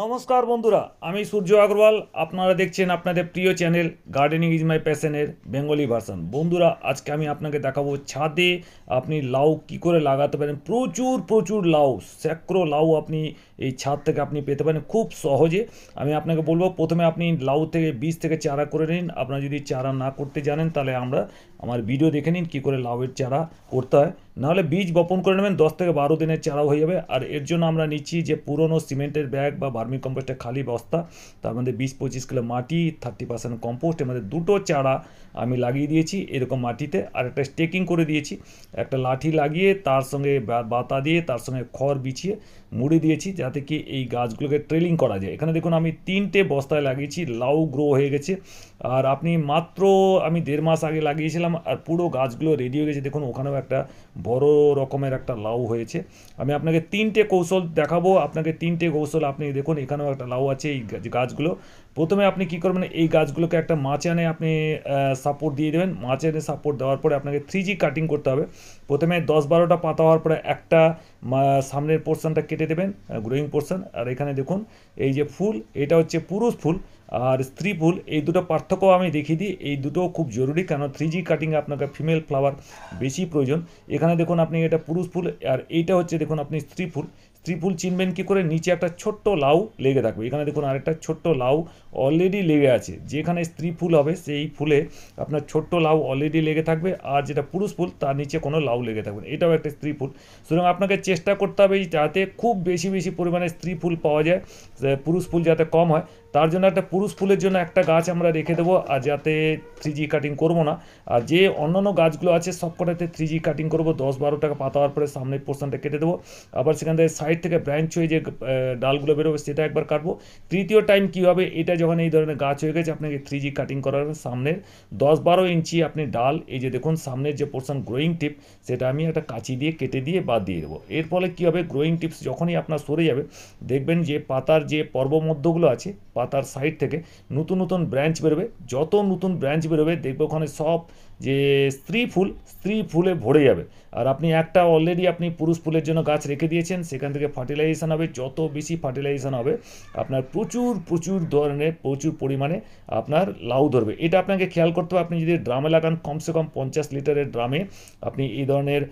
নমস্কার বন্ধুরা আমি সূর্য আগরওয়াল আপনারা দেখছেন আপনাদের প্রিয় চ্যানেল গার্ডেনিং ইজ মাই প্যাশনের বেঙ্গলি ভার্সন বন্ধুরা আজকে আমি আপনাকে দেখাবো ছাদে আপনি লাউ কি করে লাগাতে পারেন প্রচুর প্রচুর লাউ স্যাক্রো লাউ আপনি এই ছাদ থেকে আপনি পেতে পারেন খুব সহজে আমি আপনাকে বলবো প্রথমে আপনি লাউ থেকে বীজ থেকে চারা করে নিন আপনারা যদি চারা না করতে জানেন তাহলে আমরা আমার ভিডিও দেখে নিন কী করে লাউয়ের চারা করতে হয় নাহলে বীজ বপন করে নেবেন দশ থেকে বারো দিনের চারাও হয়ে যাবে আর এর জন্য আমরা নিচ্ছি যে পুরনো সিমেন্টের ব্যাগ বা ভার্মি কম্পোস্টের খালি বস্তা তার মধ্যে বিশ পঁচিশ কিলো মাটি থার্টি পার্সেন্ট কম্পোস্ট এর মধ্যে দুটো চারা আমি লাগিয়ে দিয়েছি এরকম মাটিতে আর একটা স্টেকিং করে দিয়েছি একটা লাঠি লাগিয়ে তার সঙ্গে বাতা দিয়ে তার সঙ্গে খড় বিছিয়ে মুড়ে দিয়েছি যাতে কি এই গাছগুলোকে ট্রেলিং করা যায় এখানে দেখুন আমি তিনটে বস্তায় লাগিয়েছি লাউ গ্রো হয়ে গেছে আর আপনি মাত্র আমি দেড় মাস আগে লাগিয়েছিলাম আর পুরো গাছগুলো রেডি হয়ে গেছে দেখুন ওখানেও একটা বড় রকমের একটা লাউ হয়েছে আমি আপনাকে তিনটে কৌশল দেখাবো আপনাকে তিনটে কৌশল আপনি দেখুন এখানেও একটা লাউ আছে এই গাছগুলো প্রথমে আপনি কি করবেন এই গাছগুলোকে একটা মাচানে আপনি সাপোর্ট দিয়ে দেবেন মাচানে সাপোর্ট দেওয়ার পরে আপনাকে থ্রি কাটিং করতে হবে প্রথমে দশ বারোটা পাতা হওয়ার পরে একটা সামনের পোর্শনটা কেটে দেবেন গ্রোয়িং পোর্শন আর এখানে দেখুন এই যে ফুল এটা হচ্ছে পুরুষ ফুল আর স্ত্রী ফুল এই দুটো পার্থক্য আমি দেখিয়ে দিই এই দুটো খুব জরুরি কেন থ্রি জি কাটিংয়ে আপনাকে ফিমেল ফ্লাওয়ার বেশি প্রয়োজন এখানে দেখুন আপনি এটা পুরুষ ফুল আর এইটা হচ্ছে দেখুন আপনি স্ত্রী ফুল স্ত্রী ফুল চিনবেন কী করে নিচে একটা ছোট্ট লাউ লেগে থাকবে এখানে দেখুন আরেকটা ছোট্ট লাউ অলরেডি লেগে আছে যেখানে স্ত্রী ফুল হবে সেই ফুলে আপনার ছোট্ট লাউ অলরেডি লেগে থাকবে আর যেটা পুরুষ ফুল তার নিচে কোনো লাউ লেগে থাকবে এটাও একটা স্ত্রী ফুল সুতরাং আপনাকে চেষ্টা করতে হবে যাতে খুব বেশি বেশি পরিমাণে স্ত্রী ফুল পাওয়া যায় পুরুষ ফুল যাতে কম হয় তার জন্য একটা পুরুষ ফুলের জন্য একটা গাছ আমরা রেখে দেবো আর যাতে থ্রি জি কাটিং করবো না আর যে অন্যান্য গাছগুলো আছে সবকটাতে থ্রি জি কাটিং করবো দশ বারো টাকা পাতা হওয়ার পরে সামনের পোর্শনটা কেটে দেবো আবার সেখান থেকে সাইড থেকে ব্রাঞ্চ হয়ে যে ডালগুলো বেরোবে সেটা একবার কাটবো তৃতীয় টাইম কী হবে এটা যখন এই ধরনের গাছ হয়ে গেছে আপনাকে থ্রি জি কাটিং করার সামনের দশ বারো ইঞ্চি আপনি ডাল এই যে দেখুন সামনের যে পোর্শন গ্রোয়িং টিপ সেটা আমি একটা কাঁচি দিয়ে কেটে দিয়ে বাদ দিয়ে দেবো এর ফলে কী হবে গ্রোয়িং টিপস যখনই আপনার সরে যাবে দেখবেন যে পাতার যে পর্ব মধ্যগুলো আছে বা তার সাইট থেকে নতুন নতুন ব্রাঞ্চ বেরোবে যত নতুন ব্রাঞ্চ বেরোবে দেখবে ওখানে সব যে স্ত্রী ফুল স্ত্রী ফুলে ভরে যাবে আর আপনি একটা অলরেডি আপনি পুরুষ ফুলের জন্য গাছ রেখে দিয়েছেন সেখান থেকে ফার্টিলাইজেশন হবে যত বেশি ফার্টিলাইজেশন হবে আপনার প্রচুর প্রচুর ধরনের প্রচুর পরিমাণে আপনার লাউ ধরবে এটা আপনাকে খেয়াল করতে হবে আপনি যদি ড্রামে লাগান কমসে কম পঞ্চাশ লিটারের ড্রামে আপনি এই ধরনের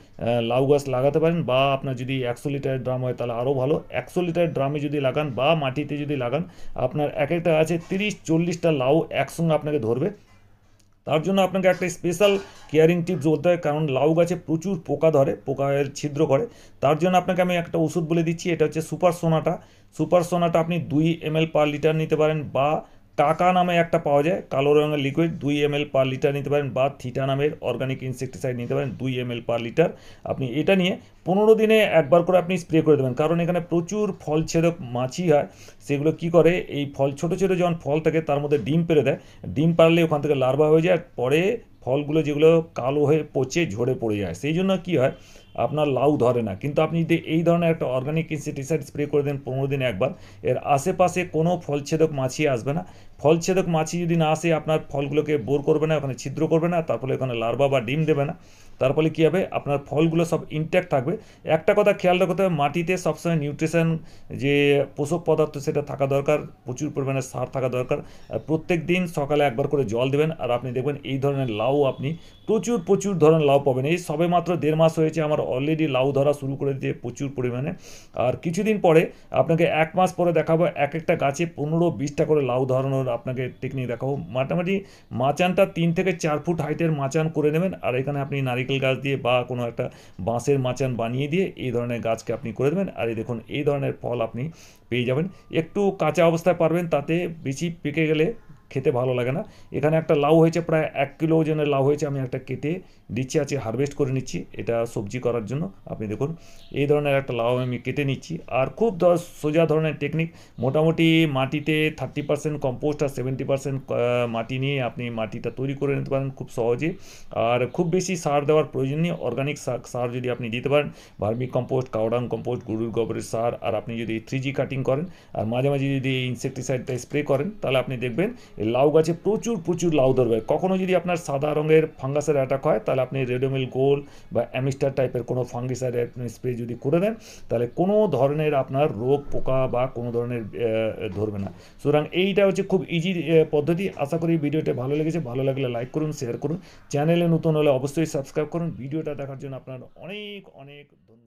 লাউ গাছ লাগাতে পারেন বা আপনার যদি একশো লিটারের ড্রাম হয় তাহলে আরও ভালো একশো লিটারের ড্রামে যদি লাগান বা মাটিতে যদি লাগান আপনার এক একটা আছে তিরিশ চল্লিশটা লাউ একসঙ্গে আপনাকে ধরবে তার জন্য আপনাকে একটা স্পেশাল কেয়ারিং টিপস বলতে হয় কারণ লাউ গাছে প্রচুর পোকা ধরে পোকার ছিদ্র করে তার জন্য আপনাকে আমি একটা ওষুধ বলে দিচ্ছি এটা হচ্ছে সুপার সোনাটা সুপার সোনাটা আপনি দুই এম পার লিটার নিতে পারেন বা টাকা নামে একটা পাওয়া যায় কালো রঙের লিকুইড দুই এম পার লিটার নিতে পারেন বা থিটা নামের অর্গানিক ইনসেকটিসাইড নিতে পারেন দুই এম পার লিটার আপনি এটা নিয়ে পনেরো দিনে একবার করে আপনি স্প্রে করে দেবেন কারণ এখানে প্রচুর ফল ছেদক মাছি হয় সেগুলো কি করে এই ফল ছোট ছোট যখন ফল থাকে তার মধ্যে ডিম পেরে দেয় ডিম পারলে ওখান থেকে লার্ভা হয়ে যায় পরে ফলগুলো যেগুলো কালো হয়ে পচে ঝরে পড়ে যায় সেই জন্য কী হয় আপনার লাউ ধরে না কিন্তু আপনি যদি এই ধরনের একটা অর্গানিক ইনসেটিসাইড স্প্রে করে দেন পনেরো দিন একবার এর আশেপাশে কোনো ফলছেদক মাছি আসবে না ফলছেদক মাছি যদি না আসে আপনার ফলগুলোকে বোর করবে না ওখানে ছিদ্র করবে না তারপরে ওখানে লার্বা বা ডিম দেবে না তার ফলে কী হবে আপনার ফলগুলো সব ইনট্যাক্ট থাকবে একটা কথা খেয়াল রাখতে হবে মাটিতে সবসময় নিউট্রিশন যে পোষক পদার্থ সেটা থাকা দরকার প্রচুর পরিমাণে সার থাকা দরকার আর প্রত্যেক দিন সকালে একবার করে জল দেবেন আর আপনি দেখবেন এই ধরনের লাউ আপনি প্রচুর প্রচুর ধরনের লাউ পাবেন এই সবে মাত্র দেড় মাস হয়েছে আমার অলরেডি লাউ ধরা শুরু করে দিয়ে প্রচুর পরিমাণে আর কিছুদিন পরে আপনাকে এক মাস পরে দেখাবো এক একটা গাছে পনেরো বিশটা করে লাউ ধরানোর আপনাকে টেকনিক দেখাবো মোটামুটি মাচানটা তিন থেকে চার ফুট হাইটের মাচান করে নেবেন আর এখানে আপনি নারিকেল গাছ দিয়ে বা কোনো একটা বাঁশের মাচান বানিয়ে দিয়ে এই ধরনের গাছকে আপনি করে দেবেন আর এই দেখুন এই ধরনের ফল আপনি পেয়ে যাবেন একটু কাঁচা অবস্থায় পারবেন তাতে বেশি পেকে গেলে খেতে ভালো লাগে না এখানে একটা লাউ হয়েছে প্রায় এক কিলো ওজনের লাউ হয়েছে আমি একটা কেটে লিচি আছে হারভেস্ট করে নিচ্ছি এটা সবজি করার জন্য আপনি দেখুন এই ধরনের একটা লাউ আমি কেটে নিচ্ছি আর খুব সোজা ধরনের টেকনিক মোটামুটি মাটিতে থার্টি পার্সেন্ট কম্পোস্ট আর সেভেন্টি পার্সেন্ট মাটি নিয়ে আপনি মাটিটা তৈরি করে নিতে পারেন খুব সহজে আর খুব বেশি সার দেওয়ার প্রয়োজন নেই অর্গানিক সার যদি আপনি দিতে পারেন ভার্মি কম্পোস্ট কাউডাং কম্পোস্ট গরুর গোবরের সার আর আপনি যদি থ্রি জি কাটিং করেন আর মাঝে মাঝে যদি ইনসেকটিসাইডটা স্প্রে করেন তাহলে আপনি দেখবেন লাউ গাছে প্রচুর প্রচুর লাউ ধরবে কখনও যদি আপনার সাদা রঙের ফাঙ্গাসের অ্যাটাক হয় তাহলে তাহলে আপনি রেডোমিল গোল বা অ্যামিস্টার টাইপের কোনো ফাঙ্গিসাইড স্প্রে যদি করে দেন তাহলে কোনো ধরনের আপনার রোগ পোকা বা কোনো ধরনের ধরবে না সুতরাং এইটা হচ্ছে খুব ইজি পদ্ধতি আশা করি ভিডিওটা ভালো লেগেছে ভালো লাগলে লাইক করুন শেয়ার করুন চ্যানেলে নতুন হলে অবশ্যই সাবস্ক্রাইব করুন ভিডিওটা দেখার জন্য আপনার অনেক অনেক ধন্যবাদ